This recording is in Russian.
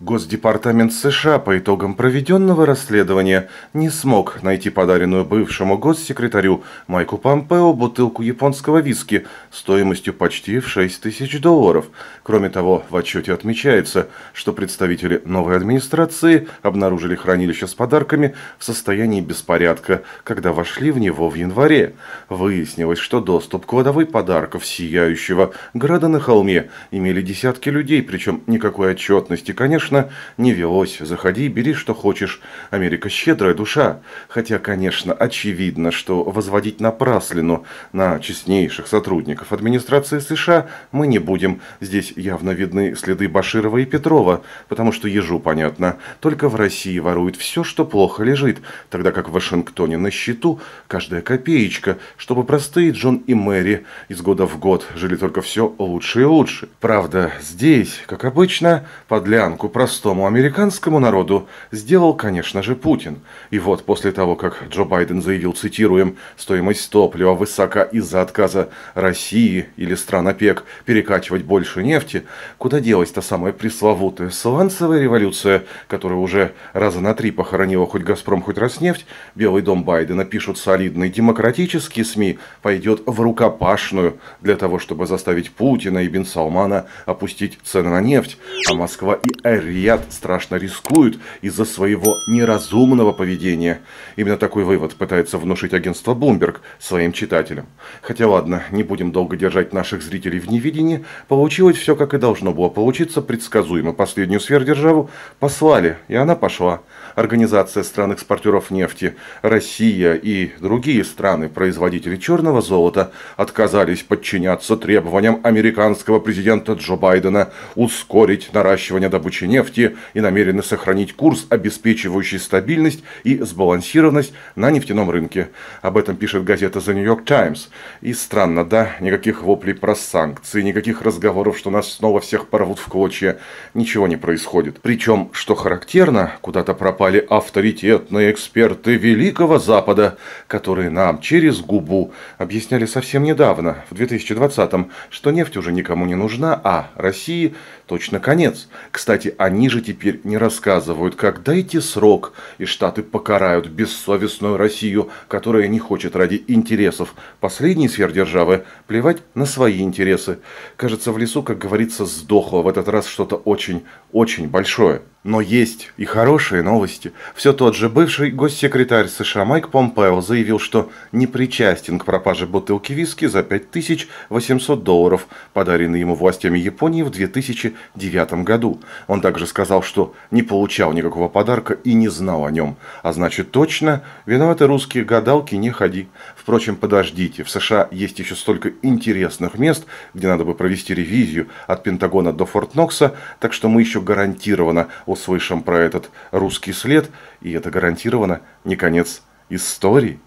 Госдепартамент США по итогам проведенного расследования не смог найти подаренную бывшему госсекретарю Майку Помпео бутылку японского виски стоимостью почти в 6 тысяч долларов. Кроме того, в отчете отмечается, что представители новой администрации обнаружили хранилище с подарками в состоянии беспорядка, когда вошли в него в январе. Выяснилось, что доступ к водовой подарков сияющего града на холме имели десятки людей, причем никакой отчетности, конечно, конечно, не велось. Заходи, бери что хочешь. Америка щедрая душа. Хотя, конечно, очевидно, что возводить напраслину на честнейших сотрудников администрации США мы не будем. Здесь явно видны следы Баширова и Петрова, потому что ежу понятно. Только в России воруют все, что плохо лежит, тогда как в Вашингтоне на счету каждая копеечка, чтобы простые Джон и Мэри из года в год жили только все лучше и лучше. Правда, здесь, как обычно, подлянку простому американскому народу сделал, конечно же, Путин. И вот после того, как Джо Байден заявил, цитируем, стоимость топлива высока из-за отказа России или стран ОПЕК перекачивать больше нефти, куда делась та самая пресловутая сланцевая революция, которая уже раза на три похоронила хоть «Газпром», хоть «Роснефть», Белый дом Байдена, пишут солидные демократические СМИ, пойдет в рукопашную для того, чтобы заставить Путина и Бен Салмана опустить цены на нефть, а Москва и Эль эр страшно рискует из-за своего неразумного поведения. Именно такой вывод пытается внушить агентство Bloomberg своим читателям. Хотя ладно, не будем долго держать наших зрителей в невидении. Получилось все, как и должно было получиться, предсказуемо. Последнюю сверхдержаву послали, и она пошла. Организация стран-экспортеров нефти, Россия и другие страны-производители черного золота отказались подчиняться требованиям американского президента Джо Байдена ускорить наращивание добычи нефти и намерены сохранить курс, обеспечивающий стабильность и сбалансированность на нефтяном рынке. Об этом пишет газета The New York Times. И странно, да, никаких воплей про санкции, никаких разговоров, что нас снова всех порвут в клочья. Ничего не происходит. Причем, что характерно, куда-то пропал попали авторитетные эксперты Великого Запада, которые нам через губу объясняли совсем недавно, в 2020-м, что нефть уже никому не нужна, а России точно конец. Кстати, они же теперь не рассказывают, как дайте срок, и Штаты покарают бессовестную Россию, которая не хочет ради интересов последней сфер плевать на свои интересы. Кажется, в лесу, как говорится, сдохло в этот раз что-то очень, очень большое. Но есть и хорошие новости. Все тот же бывший госсекретарь США Майк Помпео заявил, что не причастен к пропаже бутылки виски за 5800 долларов, подаренной ему властями Японии в 2009 году. Он также сказал, что не получал никакого подарка и не знал о нем. А значит точно, виноваты русские гадалки, не ходи. Впрочем, подождите, в США есть еще столько интересных мест, где надо бы провести ревизию от Пентагона до Форт Нокса, так что мы еще гарантированно услышим про этот русский след, и это гарантированно не конец истории.